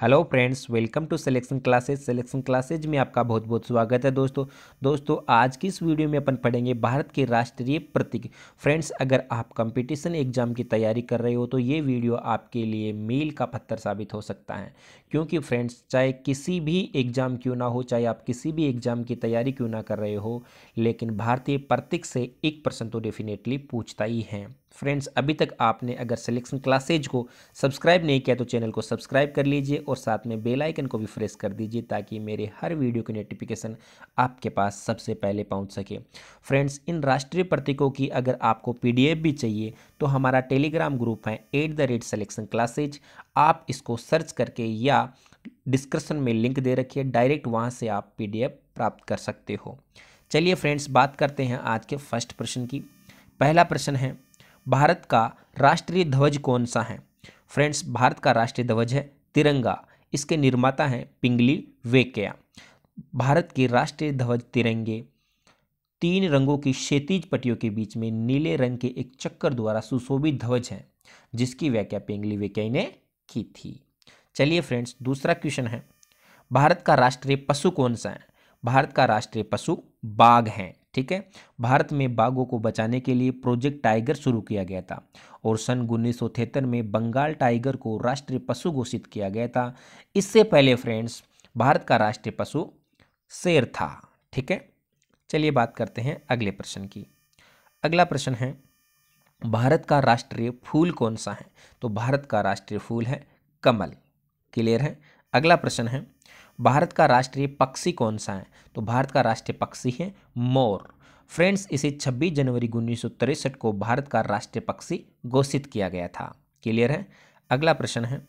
hello friends welcome to selection classes selection classes में आपका बहुत बहुत स्वागत है दोस्तों दोस्तों आज की इस वीडियो में अपन पढ़ेंगे भारत के राष्ट्रीय प्रतीक फ्रेंड्स अगर आप कंपटीशन एग्जाम की तैयारी कर रहे हो तो ये वीडियो आपके लिए मील का पत्थर साबित हो सकता है क्योंकि फ्रेंड्स चाहे किसी भी एग्ज़ाम क्यों ना हो चाहे आप किसी भी एग्ज़ाम की तैयारी क्यों ना कर रहे हो लेकिन भारतीय प्रतीक से एक प्रश्न तो डेफिनेटली पूछता ही है फ्रेंड्स अभी तक आपने अगर सिलेक्शन क्लासेज को सब्सक्राइब नहीं किया तो चैनल को सब्सक्राइब कर लीजिए और साथ में बेल आइकन को भी फ्रेस कर दीजिए ताकि मेरे हर वीडियो की नोटिफिकेशन आपके पास सबसे पहले पहुंच सके फ्रेंड्स इन राष्ट्रीय प्रतीकों की अगर आपको पीडीएफ भी चाहिए तो हमारा टेलीग्राम ग्रुप है at the rate selection classes आप इसको सर्च करके या या डिस्क्रिप्शन में लिंक दे रखी है डायरेक्ट वहाँ से आप पीडीएफ प्राप्त कर सकते हो चलिए फ्रेंड्स बात करते हैं आज के फर्स्ट प्रश्न की पहला प्रश्न है भारत का राष्ट्रीय ध्वज कौन सा है फ्रेंड्स भारत का राष्ट्रीय ध्वज है तिरंगा इसके निर्माता हैं पिंगली वेकया भारत के राष्ट्रीय ध्वज तिरंगे तीन रंगों की क्षेत्रीज पट्टियों के बीच में नीले रंग के एक चक्कर द्वारा सुशोभित ध्वज है जिसकी व्याख्या पिंगली वेकेय ने की थी चलिए फ्रेंड्स दूसरा क्वेश्चन है भारत का राष्ट्रीय पशु कौन सा है भारत का राष्ट्रीय पशु बाघ है ठीक है भारत में बाघों को बचाने के लिए प्रोजेक्ट टाइगर शुरू किया गया था और सन उन्नीस में बंगाल टाइगर को राष्ट्रीय पशु घोषित किया गया था इससे पहले फ्रेंड्स भारत का राष्ट्रीय पशु शेर था ठीक है चलिए बात करते हैं अगले प्रश्न की अगला प्रश्न है भारत का राष्ट्रीय फूल कौन सा है तो भारत का राष्ट्रीय फूल है कमल क्लियर है अगला प्रश्न है भारत का राष्ट्रीय पक्षी कौन सा है तो भारत का राष्ट्रीय पक्षी है मोर फ्रेंड्स इसे 26 जनवरी उन्नीस को भारत का राष्ट्रीय पक्षी घोषित किया गया था क्लियर है अगला प्रश्न है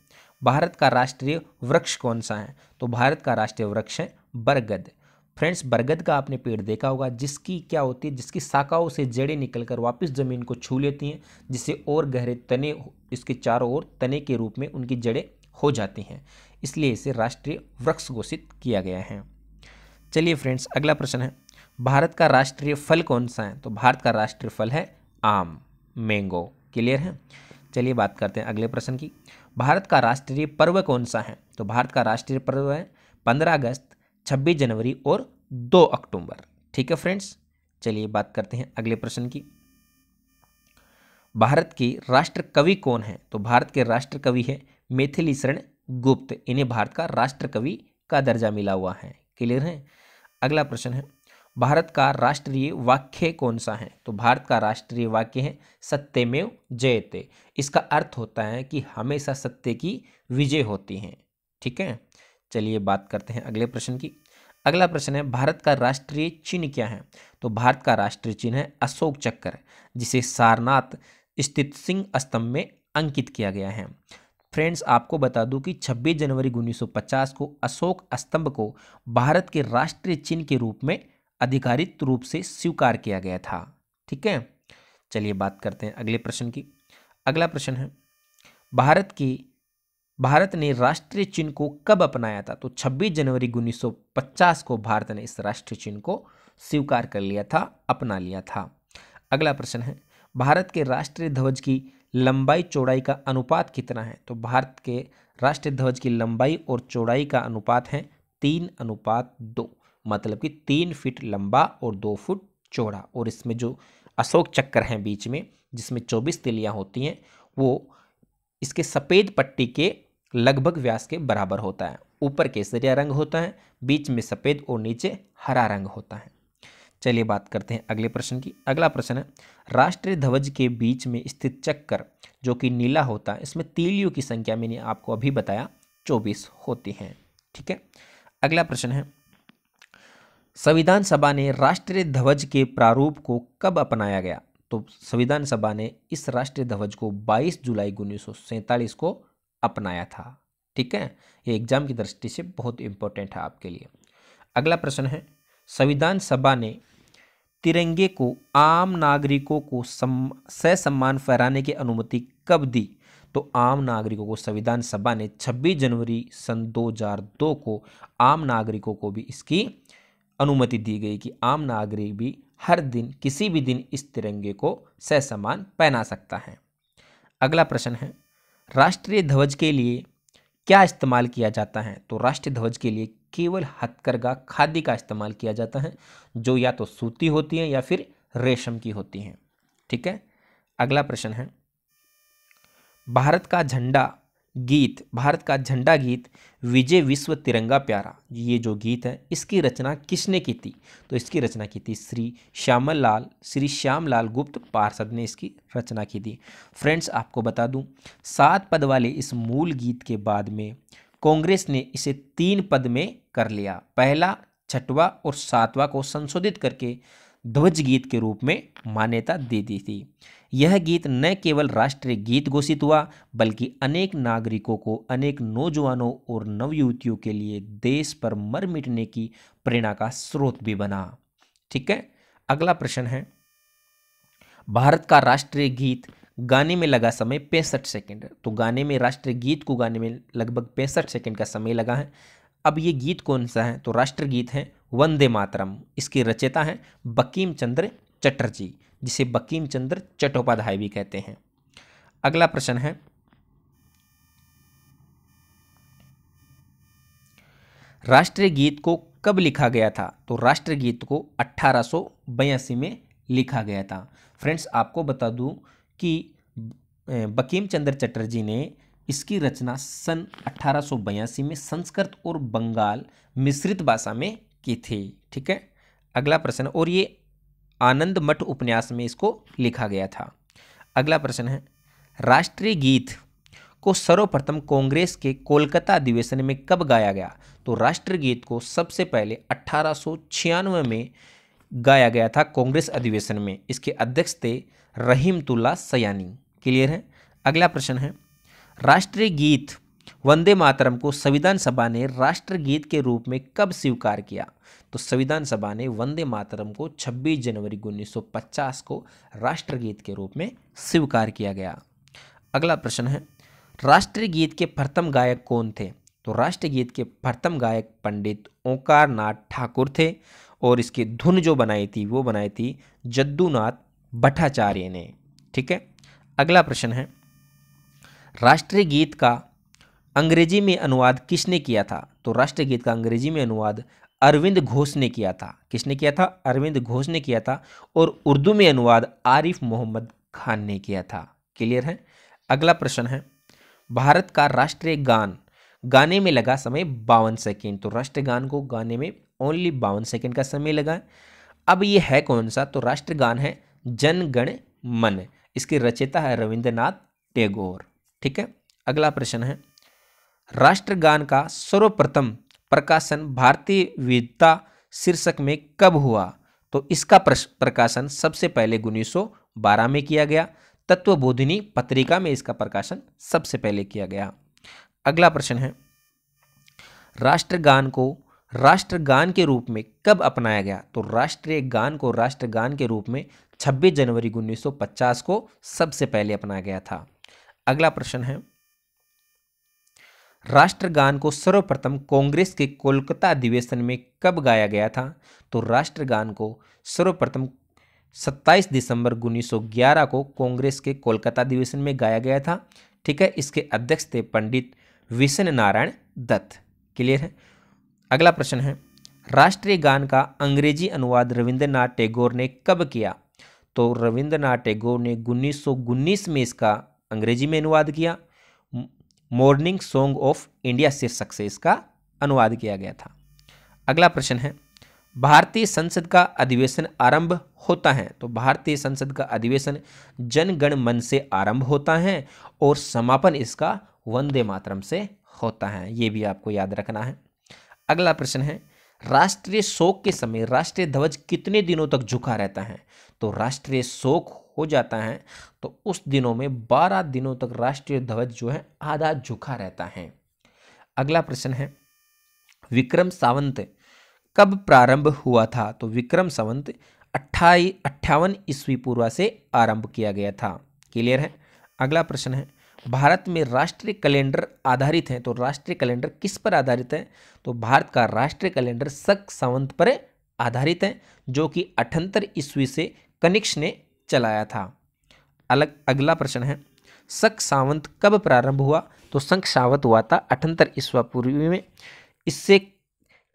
भारत का राष्ट्रीय वृक्ष कौन सा है तो भारत का राष्ट्रीय वृक्ष है बरगद फ्रेंड्स बरगद का आपने पेड़ देखा होगा जिसकी क्या होती है जिसकी शाखाओं से जड़ें निकलकर वापस ज़मीन को छू लेती हैं जिससे और गहरे तने इसके चारों ओर तने के रूप में उनकी जड़ें हो जाती हैं इसलिए इसे राष्ट्रीय वृक्ष घोषित किया गया है चलिए फ्रेंड्स अगला प्रश्न है भारत का राष्ट्रीय फल कौन सा है तो भारत का राष्ट्रीय फल है आम मैंगो क्लियर है चलिए बात करते हैं अगले प्रश्न की भारत का राष्ट्रीय पर्व कौन सा है तो भारत का राष्ट्रीय पर्व है पंद्रह अगस्त छब्बीस जनवरी और दो अक्टूबर ठीक है फ्रेंड्स चलिए बात करते हैं अगले प्रश्न की भारत की राष्ट्र कवि कौन है तो भारत के राष्ट्र कवि है मैथिली शरण गुप्त इन्हें भारत का राष्ट्र कवि का दर्जा मिला हुआ है क्लियर है अगला प्रश्न है भारत का राष्ट्रीय वाक्य कौन सा है तो भारत का राष्ट्रीय वाक्य है सत्यमेव जयते इसका अर्थ होता है कि हमेशा सत्य की विजय होती है ठीक है चलिए बात करते हैं अगले प्रश्न की अगला प्रश्न है भारत का राष्ट्रीय चिन्ह क्या है तो भारत का राष्ट्रीय चिन्ह है अशोक चक्र जिसे सारनाथ स्थित सिंह स्तंभ में अंकित किया गया है फ्रेंड्स आपको बता दूं कि 26 जनवरी 1950 को अशोक स्तंभ को भारत के राष्ट्रीय चिन्ह के रूप में अधिकारित रूप से स्वीकार किया गया था ठीक है चलिए बात करते हैं अगले प्रश्न की अगला प्रश्न है भारत की भारत ने राष्ट्रीय चिन्ह को कब अपनाया था तो 26 जनवरी 1950 को भारत ने इस राष्ट्रीय चिन्ह को स्वीकार कर लिया था अपना लिया था अगला प्रश्न है भारत के राष्ट्रीय ध्वज की लंबाई चौड़ाई का अनुपात कितना है तो भारत के राष्ट्रीय ध्वज की लंबाई और चौड़ाई का अनुपात है तीन अनुपात दो मतलब कि तीन फीट लंबा और दो फुट चौड़ा और इसमें जो अशोक चक्कर हैं बीच में जिसमें चौबीस तिलियाँ होती हैं वो इसके सफ़ेद पट्टी के लगभग व्यास के बराबर होता है ऊपर केसरिया रंग होता है बीच में सफ़ेद और नीचे हरा रंग होता है चलिए बात करते हैं अगले प्रश्न की अगला प्रश्न है राष्ट्रीय ध्वज के बीच में स्थित चक्कर जो कि नीला होता है इसमें तीलियों की संख्या मैंने आपको अभी बताया चौबीस होती हैं ठीक है अगला प्रश्न है संविधान सभा ने राष्ट्रीय ध्वज के प्रारूप को कब अपनाया गया तो संविधान सभा ने इस राष्ट्रीय ध्वज को 22 जुलाई उन्नीस को अपनाया था ठीक है ये एग्जाम की दृष्टि से बहुत इंपॉर्टेंट है आपके लिए अगला प्रश्न है संविधान सभा ने तिरंगे को आम नागरिकों को सम सम्मान फहराने की अनुमति कब दी तो आम नागरिकों को संविधान सभा ने 26 जनवरी सन 2002 को आम नागरिकों को भी इसकी अनुमति दी गई कि आम नागरिक भी हर दिन किसी भी दिन इस तिरंगे को सहसमान सम्मान पहना सकता है अगला प्रश्न है राष्ट्रीय ध्वज के लिए क्या इस्तेमाल किया जाता है तो राष्ट्रीय ध्वज के लिए केवल हथकरघा खादी का इस्तेमाल किया जाता है जो या तो सूती होती है या फिर रेशम की होती हैं ठीक है अगला प्रश्न है भारत का झंडा गीत भारत का झंडा गीत विजय विश्व तिरंगा प्यारा ये जो गीत है इसकी रचना किसने की थी तो इसकी रचना की थी श्री श्यामल लाल श्री श्याम लाल गुप्त पार्षद ने इसकी रचना की थी फ्रेंड्स आपको बता दूं सात पद वाले इस मूल गीत के बाद में कांग्रेस ने इसे तीन पद में कर लिया पहला छठवा और सातवा को संशोधित करके ध्वज गीत के रूप में मान्यता दे दी थी यह गीत न केवल राष्ट्रीय गीत घोषित हुआ बल्कि अनेक नागरिकों को अनेक नौजवानों और नवयुवतियों के लिए देश पर मर मिटने की प्रेरणा का स्रोत भी बना ठीक है अगला प्रश्न है भारत का राष्ट्रीय गीत गाने में लगा समय पैंसठ सेकेंड तो गाने में राष्ट्रीय गीत को गाने में लगभग पैंसठ सेकेंड का समय लगा है अब ये गीत कौन सा है तो राष्ट्रगीत है वंदे मातरम इसकी रचयिता है बकीम चंद्र चटर्जी जिसे बकीम चंद्र चट्टोपाध्याय भी कहते हैं अगला प्रश्न है राष्ट्रीय गीत को कब लिखा गया था तो राष्ट्रगीत को अट्ठारह में लिखा गया था फ्रेंड्स आपको बता दूं कि बकीम चंद्र चटर्जी ने इसकी रचना सन अठारह में संस्कृत और बंगाल मिश्रित भाषा में की थी ठीक है अगला प्रश्न और ये आनंद मठ उपन्यास में इसको लिखा गया था अगला प्रश्न है राष्ट्रीय गीत को सर्वप्रथम कांग्रेस के कोलकाता अधिवेशन में कब गाया गया तो राष्ट्रगीत को सबसे पहले अठारह में गाया गया था कांग्रेस अधिवेशन में इसके अध्यक्ष थे रहीमतुल्ला सयानी क्लियर है अगला प्रश्न है राष्ट्रीय गीत वंदे मातरम को संविधान सभा ने राष्ट्रगीत के रूप में कब स्वीकार किया तो संविधान सभा ने वंदे मातरम को 26 जनवरी 1950 को राष्ट्रगीत के रूप में स्वीकार किया गया अगला प्रश्न है राष्ट्रीय गीत के प्रथम गायक कौन थे तो राष्ट्रगीत के प्रथम गायक पंडित ओंकार नाथ ठाकुर थे और इसकी धुन जो बनाई थी वो बनाई थी जद्दूनाथ भट्टाचार्य ने ठीक है अगला प्रश्न है राष्ट्रीय गीत का अंग्रेजी में अनुवाद किसने किया था तो राष्ट्रीय गीत का अंग्रेजी में अनुवाद अरविंद घोष ने किया था किसने किया था अरविंद घोष ने किया था और उर्दू में अनुवाद आरिफ मोहम्मद खान ने किया था क्लियर है अगला प्रश्न है भारत का राष्ट्रीय गान गाने में लगा समय बावन सेकेंड तो राष्ट्रीय गान को गाने में ओनली बावन सेकेंड का समय है अब ये है कौन सा तो राष्ट्रगान है जनगण मन इसकी रचयिता है रविंद्रनाथ टैगोर ठीक है अगला प्रश्न है राष्ट्रगान का सर्वप्रथम प्रकाशन भारतीय विविधता शीर्षक में कब हुआ तो इसका प्रकाशन सबसे पहले उन्नीस में किया गया तत्वबोधिनी पत्रिका में इसका प्रकाशन सबसे पहले किया गया अगला प्रश्न है राष्ट्रगान को राष्ट्रगान के रूप में कब अपनाया गया तो राष्ट्रीय गान को राष्ट्रगान के रूप में 26 जनवरी 1950 को सबसे पहले अपनाया गया था अगला प्रश्न है राष्ट्रगान को सर्वप्रथम कांग्रेस के कोलकाता अधिवेशन में कब गाया गया था तो राष्ट्रगान को सर्वप्रथम 27 दिसंबर 1911 को कांग्रेस के कोलकाता अधिवेशन में गाया गया था ठीक है इसके अध्यक्ष थे पंडित विशन नारायण दत्त क्लियर है अगला प्रश्न है राष्ट्रीय गान का अंग्रेजी अनुवाद रविंद्रनाथ टैगोर ने कब किया तो रविंद्रनाथ टैगोर ने उन्नीस में इसका अंग्रेजी में अनुवाद किया मॉर्निंग सॉन्ग ऑफ इंडिया शीर्षक से इसका अनुवाद किया गया था अगला प्रश्न है भारतीय संसद का अधिवेशन आरंभ होता है तो भारतीय संसद का अधिवेशन जनगण मन से आरंभ होता है और समापन इसका वंदे मातरम से होता है ये भी आपको याद रखना है अगला प्रश्न है राष्ट्रीय शोक के समय राष्ट्रीय ध्वज कितने दिनों तक झुका रहता है तो राष्ट्रीय शोक हो जाता है तो उस दिनों में बारह दिनों तक राष्ट्रीय ध्वज जो है आधा झुका रहता है अगला प्रश्न है विक्रम सावंत कब प्रारंभ हुआ था तो विक्रम सावंत अट्ठाई अट्ठावन ईस्वी पूर्व से आरंभ किया गया था क्लियर है अगला प्रश्न है भारत में राष्ट्रीय कैलेंडर आधारित हैं तो राष्ट्रीय कैलेंडर किस पर आधारित है तो भारत का राष्ट्रीय कैलेंडर शक सावंत पर आधारित है जो कि अठहत्तर ईस्वी से कनिक्ष ने चलाया था अलग अगला प्रश्न है शक सावंत कब प्रारंभ हुआ तो संक सावंत हुआ था अठहत्तर ईस्वा पूर्वी में इससे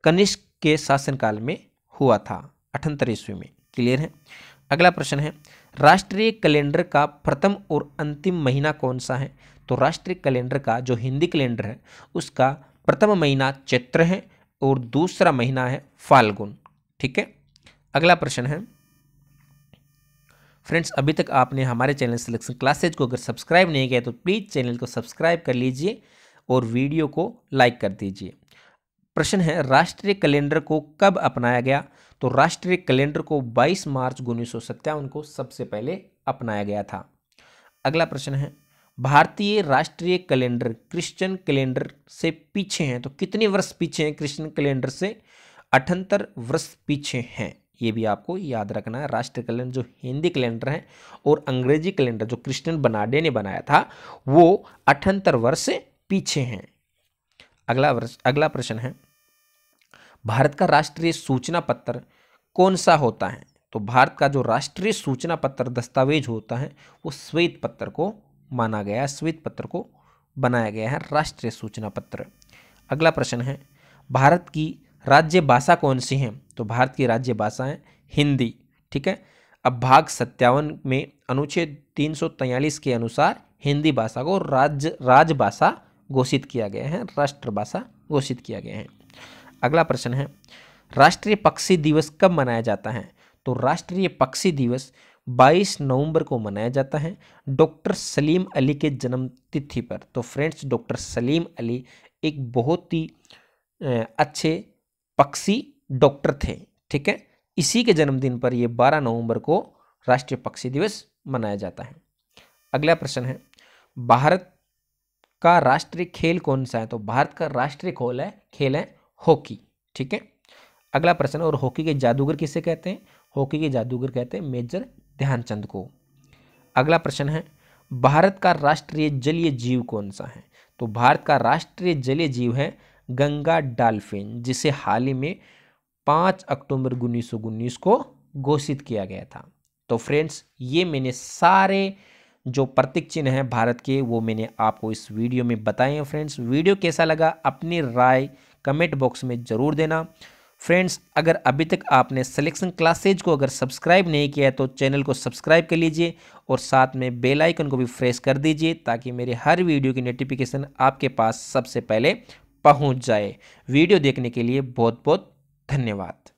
कनिष्क के शासनकाल में हुआ था अठहत्तर ईस्वी में क्लियर है अगला प्रश्न है राष्ट्रीय कैलेंडर का प्रथम और अंतिम महीना कौन सा है तो राष्ट्रीय कैलेंडर का जो हिंदी कैलेंडर है उसका प्रथम महीना चैत्र है और दूसरा महीना है फाल्गुन ठीक है अगला प्रश्न है फ्रेंड्स अभी तक आपने हमारे चैनल सिलेक्शन क्लासेज को अगर सब्सक्राइब नहीं किया तो प्लीज़ चैनल को सब्सक्राइब कर लीजिए और वीडियो को लाइक कर दीजिए प्रश्न है राष्ट्रीय कैलेंडर को कब अपनाया गया तो राष्ट्रीय कैलेंडर को 22 मार्च उन्नीस को सबसे पहले अपनाया गया था अगला प्रश्न है भारतीय राष्ट्रीय कैलेंडर क्रिश्चियन कैलेंडर से पीछे हैं तो कितने वर्ष पीछे हैं क्रिश्चियन कैलेंडर से अठहत्तर वर्ष पीछे हैं ये भी आपको याद रखना है राष्ट्रीय कैलेंडर जो हिंदी कैलेंडर है और अंग्रेजी कैलेंडर जो क्रिश्चियन बनाडे ने बनाया था वो अठहत्तर वर्ष पीछे हैं अगला वर्ष अगला प्रश्न है भारत का राष्ट्रीय सूचना पत्र कौन सा होता है तो भारत का जो राष्ट्रीय सूचना पत्र दस्तावेज होता है वो श्वेत पत्र को माना गया है श्वेत पत्र को बनाया गया है राष्ट्रीय सूचना पत्र अगला प्रश्न है भारत की राज्य भाषा कौन सी है तो भारत की राज्य भाषा है हिंदी ठीक है अब भाग सत्तावन में अनुच्छेद तीन के अनुसार हिंदी भाषा को राज्य राजभाषा घोषित किया गया है राष्ट्रभाषा घोषित किया गया है अगला प्रश्न है राष्ट्रीय पक्षी दिवस कब मनाया जाता है तो राष्ट्रीय पक्षी दिवस 22 नवंबर को मनाया जाता है डॉक्टर सलीम अली के जन्म तिथि पर तो फ्रेंड्स डॉक्टर सलीम अली एक बहुत ही अच्छे पक्षी डॉक्टर थे ठीक है इसी के जन्मदिन पर यह 12 नवंबर को राष्ट्रीय पक्षी दिवस मनाया जाता है अगला प्रश्न है भारत का राष्ट्रीय खेल कौन सा है तो भारत का राष्ट्रीय खोल है खेल है हॉकी ठीक है अगला प्रश्न और हॉकी के जादूगर किसे कहते हैं हॉकी के जादूगर कहते हैं मेजर ध्यानचंद को अगला प्रश्न है भारत का राष्ट्रीय जलीय जीव कौन सा है तो भारत का राष्ट्रीय जलीय जीव है गंगा डाल्फिन जिसे हाल ही में पाँच अक्टूबर उन्नीस को घोषित किया गया था तो फ्रेंड्स ये मैंने सारे जो प्रतीक चिन्ह हैं भारत के वो मैंने आपको इस वीडियो में बताए हैं फ्रेंड्स वीडियो कैसा लगा अपनी राय कमेंट बॉक्स में ज़रूर देना फ्रेंड्स अगर अभी तक आपने सिलेक्शन क्लासेज को अगर सब्सक्राइब नहीं किया है तो चैनल को सब्सक्राइब कर लीजिए और साथ में बेल आइकन को भी फ्रेश कर दीजिए ताकि मेरे हर वीडियो की नोटिफिकेशन आपके पास सबसे पहले पहुंच जाए वीडियो देखने के लिए बहुत बहुत धन्यवाद